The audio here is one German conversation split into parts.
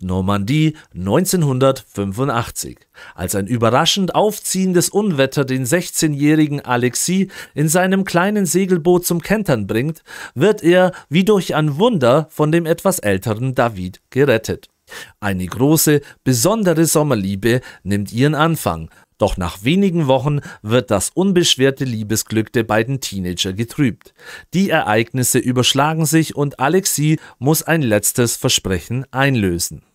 Normandie 1985, als ein überraschend aufziehendes Unwetter den 16-jährigen Alexis in seinem kleinen Segelboot zum Kentern bringt, wird er wie durch ein Wunder von dem etwas älteren David gerettet. Eine große, besondere Sommerliebe nimmt ihren Anfang, doch nach wenigen Wochen wird das unbeschwerte Liebesglück der beiden Teenager getrübt. Die Ereignisse überschlagen sich und Alexi muss ein letztes Versprechen einlösen.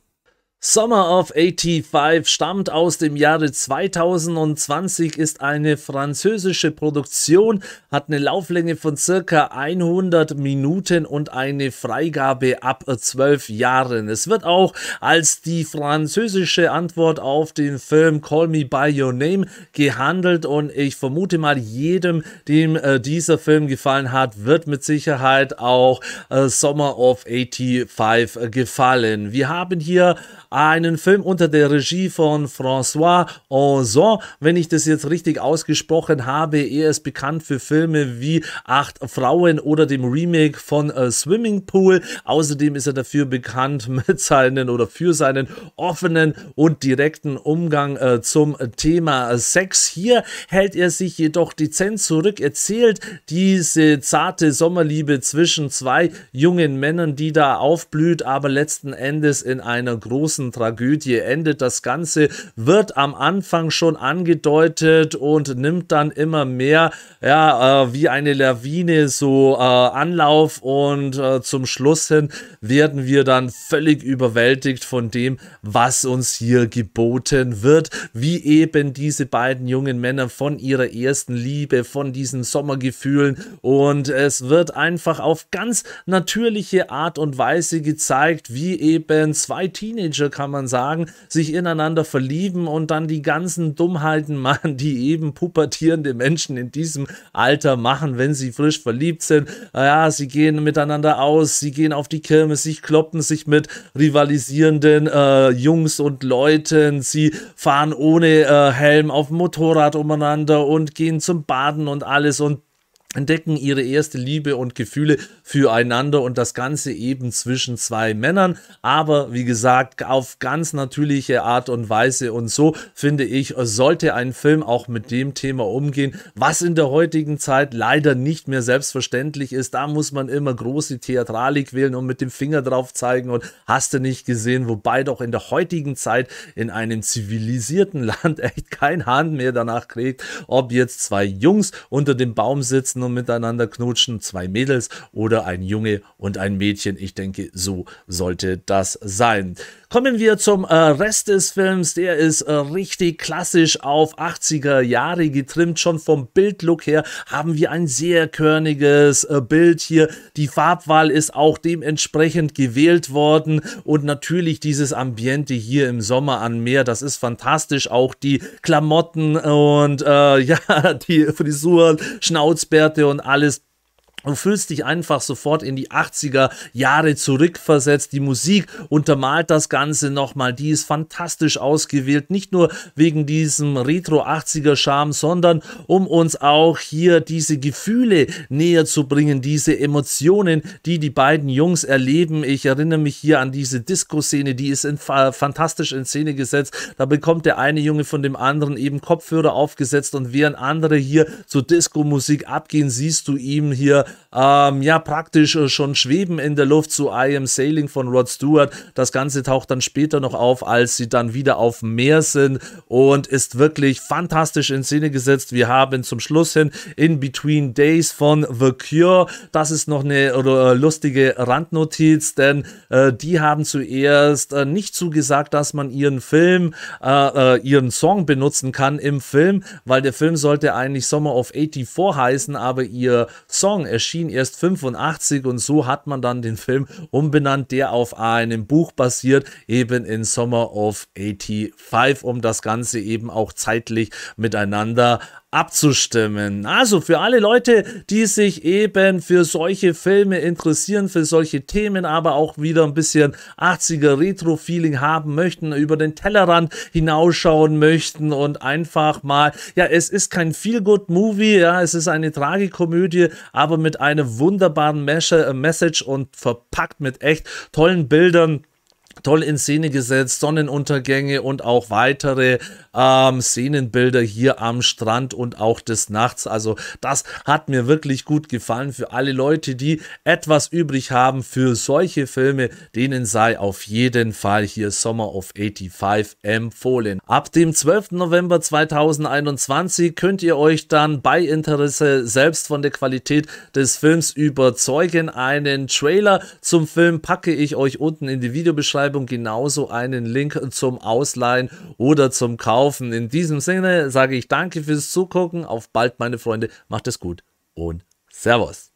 Summer of 85 stammt aus dem Jahre 2020, ist eine französische Produktion, hat eine Lauflänge von circa 100 Minuten und eine Freigabe ab 12 Jahren. Es wird auch als die französische Antwort auf den Film Call Me By Your Name gehandelt und ich vermute mal, jedem, dem äh, dieser Film gefallen hat, wird mit Sicherheit auch äh, Summer of 85 gefallen. Wir haben hier einen Film unter der Regie von François Ozon. Wenn ich das jetzt richtig ausgesprochen habe, er ist bekannt für Filme wie Acht Frauen oder dem Remake von A äh, Swimming Pool. Außerdem ist er dafür bekannt mit seinen oder für seinen offenen und direkten Umgang äh, zum Thema Sex. Hier hält er sich jedoch dezent zurück, erzählt diese zarte Sommerliebe zwischen zwei jungen Männern, die da aufblüht, aber letzten Endes in einer großen großen Tragödie endet. Das Ganze wird am Anfang schon angedeutet und nimmt dann immer mehr, ja, äh, wie eine Lawine so äh, Anlauf und äh, zum Schluss hin werden wir dann völlig überwältigt von dem, was uns hier geboten wird, wie eben diese beiden jungen Männer von ihrer ersten Liebe, von diesen Sommergefühlen und es wird einfach auf ganz natürliche Art und Weise gezeigt, wie eben zwei Teenager kann man sagen, sich ineinander verlieben und dann die ganzen Dummheiten machen, die eben pubertierende Menschen in diesem Alter machen, wenn sie frisch verliebt sind. Naja, ah sie gehen miteinander aus, sie gehen auf die Kirmes, sie kloppen sich mit rivalisierenden äh, Jungs und Leuten, sie fahren ohne äh, Helm auf dem Motorrad umeinander und gehen zum Baden und alles und entdecken ihre erste Liebe und Gefühle füreinander und das Ganze eben zwischen zwei Männern. Aber wie gesagt, auf ganz natürliche Art und Weise und so finde ich, sollte ein Film auch mit dem Thema umgehen, was in der heutigen Zeit leider nicht mehr selbstverständlich ist. Da muss man immer große Theatralik wählen und mit dem Finger drauf zeigen und hast du nicht gesehen, wobei doch in der heutigen Zeit in einem zivilisierten Land echt kein Hand mehr danach kriegt, ob jetzt zwei Jungs unter dem Baum sitzen sitzen und miteinander knutschen, zwei Mädels oder ein Junge und ein Mädchen. Ich denke, so sollte das sein. Kommen wir zum äh, Rest des Films. Der ist äh, richtig klassisch auf 80er Jahre getrimmt. Schon vom Bildlook her haben wir ein sehr körniges äh, Bild hier. Die Farbwahl ist auch dementsprechend gewählt worden. Und natürlich dieses Ambiente hier im Sommer an Meer, das ist fantastisch. Auch die Klamotten und äh, ja, die Frisuren, Schnauzbärte und alles Du fühlst dich einfach sofort in die 80er Jahre zurückversetzt. Die Musik untermalt das Ganze nochmal. Die ist fantastisch ausgewählt. Nicht nur wegen diesem Retro 80er Charme, sondern um uns auch hier diese Gefühle näher zu bringen. Diese Emotionen, die die beiden Jungs erleben. Ich erinnere mich hier an diese Disco-Szene. Die ist in, fantastisch in Szene gesetzt. Da bekommt der eine Junge von dem anderen eben Kopfhörer aufgesetzt und während andere hier zur Disco-Musik abgehen, siehst du ihm hier ähm, ja praktisch äh, schon schweben in der Luft zu I Am Sailing von Rod Stewart. Das Ganze taucht dann später noch auf, als sie dann wieder auf dem Meer sind und ist wirklich fantastisch in Szene gesetzt. Wir haben zum Schluss hin In Between Days von The Cure. Das ist noch eine äh, lustige Randnotiz, denn äh, die haben zuerst äh, nicht zugesagt, dass man ihren Film, äh, ihren Song benutzen kann im Film, weil der Film sollte eigentlich Summer of 84 heißen, aber ihr Song erschien erschien erst 85 und so hat man dann den Film umbenannt, der auf einem Buch basiert, eben in Summer of 85, um das Ganze eben auch zeitlich miteinander abzustimmen. Also für alle Leute, die sich eben für solche Filme interessieren, für solche Themen, aber auch wieder ein bisschen 80er Retro-Feeling haben möchten, über den Tellerrand hinausschauen möchten und einfach mal, ja, es ist kein Feel-Good-Movie, ja, es ist eine Tragikomödie, aber mit mit einer wunderbaren äh, Message und verpackt mit echt tollen Bildern toll in Szene gesetzt, Sonnenuntergänge und auch weitere ähm, Szenenbilder hier am Strand und auch des Nachts. Also das hat mir wirklich gut gefallen für alle Leute, die etwas übrig haben für solche Filme, denen sei auf jeden Fall hier Summer of 85 empfohlen. Ab dem 12. November 2021 könnt ihr euch dann bei Interesse selbst von der Qualität des Films überzeugen. Einen Trailer zum Film packe ich euch unten in die Videobeschreibung Beschreibung genauso einen Link zum Ausleihen oder zum Kaufen. In diesem Sinne sage ich danke fürs Zugucken. Auf bald, meine Freunde. Macht es gut und Servus.